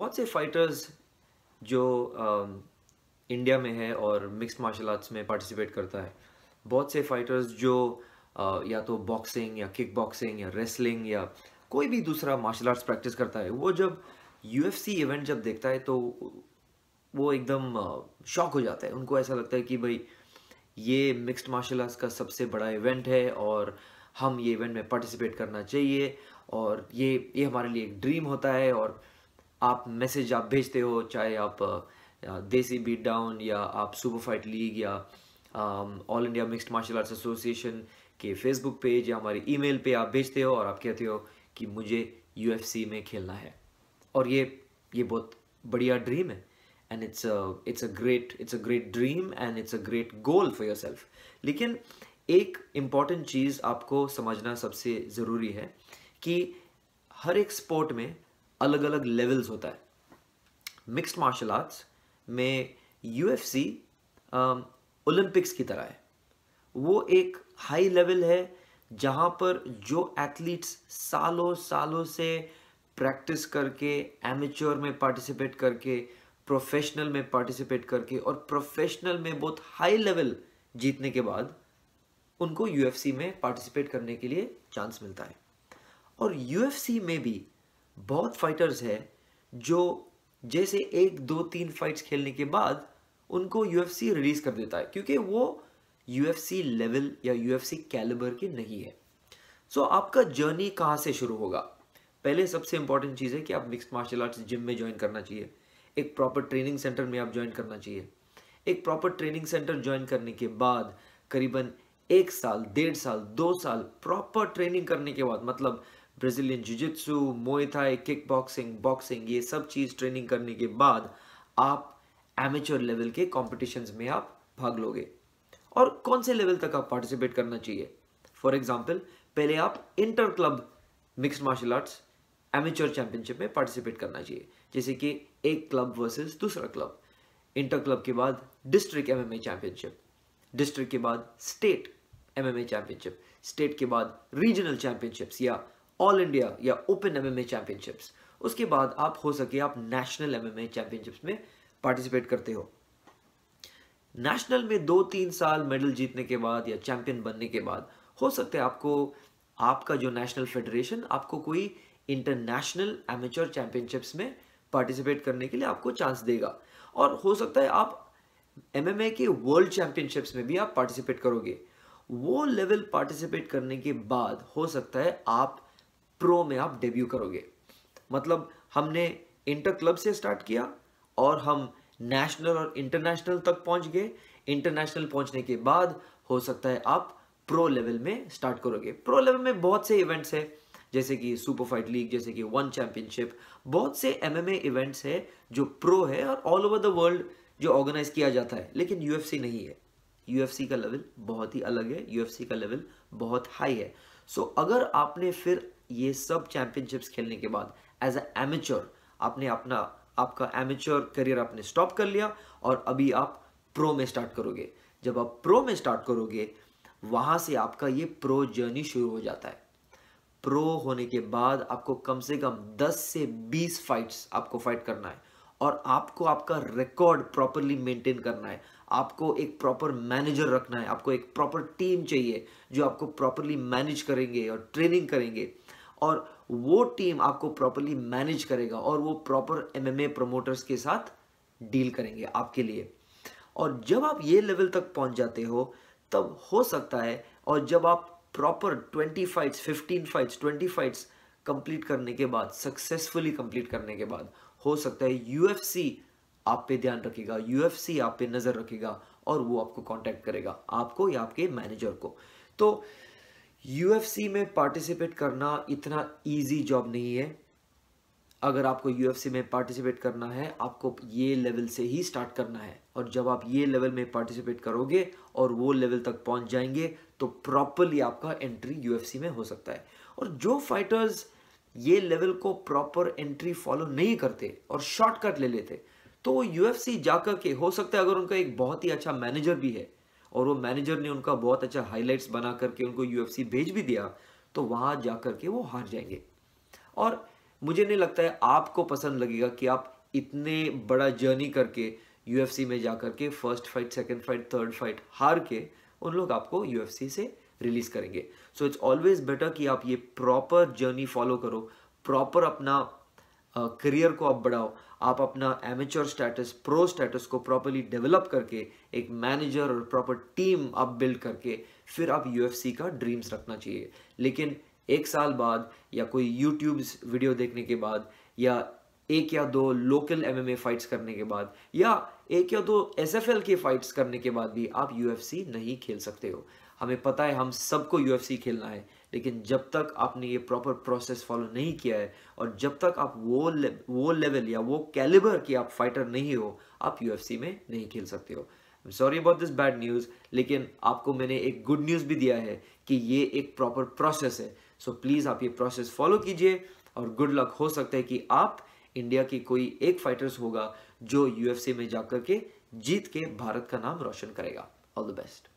बहुत से फाइटर्स जो आ, um, इंडिया में है और मिक्स मार्शल आर्ट्स में पार्टिसिपेट करता है बहुत से फाइटर्स जो आ, uh, या तो बॉक्सिंग या किक बॉक्सिंग या रेसलिंग या कोई भी दूसरा मार्शल आर्ट्स प्रैक्टिस करता है वो जब यू इवेंट जब देखता है तो वो एकदम शॉक uh, हो जाता है उनको ऐसा लगता है कि भाई ये मिक्स्ड मार्शल आर्ट्स का सबसे बड़ा इवेंट है और हम ये इवेंट में पार्टिसिपेट करना चाहिए और ये ये हमारे लिए एक ड्रीम होता है और आप मैसेज आप भेजते हो चाहे आप देसी बीट डाउन या आप सुपर फाइट लीग या all India mixed martial arts association के फेसबुक पेज या हमारे ईमेल पे आप भेजते हो और आप कहते हो कि मुझे यूएफसी में खेलना है और ये ये बहुत बढ़िया ड्रीम है and it's it's a great it's a great dream and it's a great goal for yourself लेकिन एक इम्पॉर्टेंट चीज़ आपको समझना सबसे ज़रूरी है कि हर एक स्पोर्ट में अलग अलग लेवल्स होता है मिक्स्ड मार्शल आर्ट्स में यू एफ सी ओलंपिक्स की तरह है वो एक हाई लेवल है जहाँ पर जो एथलीट्स सालों सालों से प्रैक्टिस करके एमेच्योर में पार्टिसिपेट करके प्रोफेशनल में पार्टिसिपेट करके और प्रोफेशनल में बहुत हाई लेवल जीतने के बाद उनको यूएफसी में पार्टिसिपेट करने के लिए चांस मिलता है और यूएफसी में भी बहुत फाइटर्स हैं जो जैसे एक दो तीन फाइट्स खेलने के बाद उनको यूएफसी रिलीज कर देता है क्योंकि वो यूएफसी लेवल या यूएफसी कैलिबर के नहीं है सो so, आपका जर्नी कहाँ से शुरू होगा पहले सबसे इंपॉर्टेंट चीज़ है कि आप मिक्स मार्शल आर्ट्स जिम में ज्वाइन करना चाहिए एक प्रॉपर ट्रेनिंग सेंटर में आप ज्वाइन करना चाहिए एक प्रॉपर ट्रेनिंग सेंटर ज्वाइन करने के बाद करीबन एक साल डेढ़ साल दो साल प्रॉपर ट्रेनिंग करने के बाद मतलब Brazilian jujitsu Muay Thai kick boxing boxing ये सब चीज़ ट्रेनिंग करने के बाद आप एमेच्योर लेवल के कॉम्पिटिशन्स में आप भाग लोगे और कौन से लेवल तक आप पार्टिसिपेट करना चाहिए फॉर एग्जाम्पल पहले आप inter club mix martial arts amateur championship में पार्टिसिपेट करना चाहिए जैसे कि एक क्लब वर्सेस दूसरा क्लब इंटर क्लब के बाद डिस्ट्रिक्ट एमएमए चैंपियनशिप डिस्ट्रिक्ट के बाद स्टेट एमएमए चैंपियनशिप स्टेट के बाद रीजनल चैंपियनशिप्स या ऑल इंडिया या ओपन एमएमए चैंपियनशिप्स उसके बाद आप हो सके आप नेशनल एमएमए चैंपियनशिप्स में पार्टिसिपेट करते हो नेशनल में दो तीन साल मेडल जीतने के बाद या चैंपियन बनने के बाद हो सकते आपको आपका जो नेशनल फेडरेशन आपको कोई इंटरनेशनल एमेचोर चैंपियनशिप्स में पार्टिसिपेट करने के लिए आपको चांस देगा और हो सकता है आप एमएमए के वर्ल्ड चैंपियनशिप्स में भी आप पार्टिसिपेट करोगे वो लेवल पार्टिसिपेट करने के बाद हो सकता है आप प्रो में आप डेब्यू करोगे मतलब हमने इंटर क्लब से स्टार्ट किया और हम नेशनल और इंटरनेशनल तक पहुंच गए इंटरनेशनल पहुंचने के बाद हो सकता है आप प्रो लेवल में स्टार्ट करोगे प्रो लेवल में बहुत से इवेंट्स है जैसे कि सुपर फाइट लीग जैसे कि वन चैंपियनशिप बहुत से एमएमए इवेंट्स है जो प्रो है और ऑल ओवर द वर्ल्ड जो ऑर्गेनाइज किया जाता है लेकिन यूएफसी नहीं है यूएफसी का लेवल बहुत ही अलग है यूएफसी का लेवल बहुत हाई है सो so, अगर आपने फिर ये सब चैंपियनशिप्स खेलने के बाद एज अ एमेच्योर आपने अपना आपका एमेच्योर करियर आपने स्टॉप कर लिया और अभी आप प्रो में स्टार्ट करोगे जब आप प्रो में स्टार्ट करोगे वहां से आपका ये प्रो जर्नी शुरू हो जाता है प्रो होने के बाद आपको कम से कम 10 से 20 फाइट्स आपको फाइट करना है और आपको आपका रिकॉर्ड प्रॉपरली मेंटेन करना है आपको एक प्रॉपर मैनेजर रखना है आपको एक प्रॉपर टीम चाहिए जो आपको प्रॉपरली मैनेज करेंगे और ट्रेनिंग करेंगे और वो टीम आपको प्रॉपरली मैनेज करेगा और वो प्रॉपर एमएमए प्रमोटर्स के साथ डील करेंगे आपके लिए और जब आप ये लेवल तक पहुंच जाते हो तब हो सकता है और जब आप proper twenty fights fifteen fights twenty fights complete करने के बाद सक्सेसफुली कंप्लीट करने के बाद हो सकता है यू आप पे ध्यान रखेगा यू आप पे नज़र रखेगा और वो आपको कॉन्टेक्ट करेगा आपको या आपके मैनेजर को तो यूएफसी में पार्टिसिपेट करना इतना इजी जॉब नहीं है अगर आपको यूएफसी में पार्टिसिपेट करना है आपको ये लेवल से ही स्टार्ट करना है और जब आप ये लेवल में पार्टिसिपेट करोगे और वो लेवल तक पहुंच जाएंगे तो प्रॉपरली आपका एंट्री यूएफसी में हो सकता है और जो फाइटर्स ये लेवल को प्रॉपर एंट्री फॉलो नहीं करते और शॉर्टकट ले लेते तो वो यूएफसी जाकर के हो सकता है अगर उनका एक बहुत ही अच्छा मैनेजर भी है और वो मैनेजर ने उनका बहुत अच्छा हाईलाइट्स बना करके उनको यूएफसी भेज भी दिया तो वहाँ जा करके के वो हार जाएंगे और मुझे नहीं लगता है आपको पसंद लगेगा कि आप इतने बड़ा जर्नी करके यूएफसी में जा करके के first fight second fight third fight हार के उन लोग आपको यूएफसी से रिलीज़ करेंगे सो इट्स ऑलवेज बेटर कि आप ये प्रॉपर जर्नी फॉलो करो प्रॉपर अपना करियर को आप बढ़ाओ आप अपना एमेच्योर स्टेटस प्रो स्टेटस को प्रॉपरली डेवलप करके एक मैनेजर और प्रॉपर टीम आप बिल्ड करके फिर आप यू का ड्रीम्स रखना चाहिए लेकिन एक साल बाद या कोई यूट्यूब वीडियो देखने के बाद या एक या दो लोकल एमएमए फाइट्स करने के बाद या एक या दो एसएफएल के फाइट्स करने के बाद भी आप यूएफसी नहीं खेल सकते हो हमें पता है हम सबको यूएफसी खेलना है लेकिन जब तक आपने ये प्रॉपर प्रोसेस फॉलो नहीं किया है और जब तक आप वो ले, वो लेवल या वो कैलिबर की आप फाइटर नहीं हो आप यू में नहीं खेल सकते हो sorry about this bad news लेकिन आपको मैंने एक गुड न्यूज़ भी दिया है कि ये एक प्रॉपर प्रोसेस है सो so, प्लीज़ आप ये प्रोसेस फॉलो कीजिए और गुड लक हो सकता है कि आप इंडिया की कोई एक फाइटर्स होगा जो यूएफसी में जाकर के जीत के भारत का नाम रोशन करेगा ऑल द बेस्ट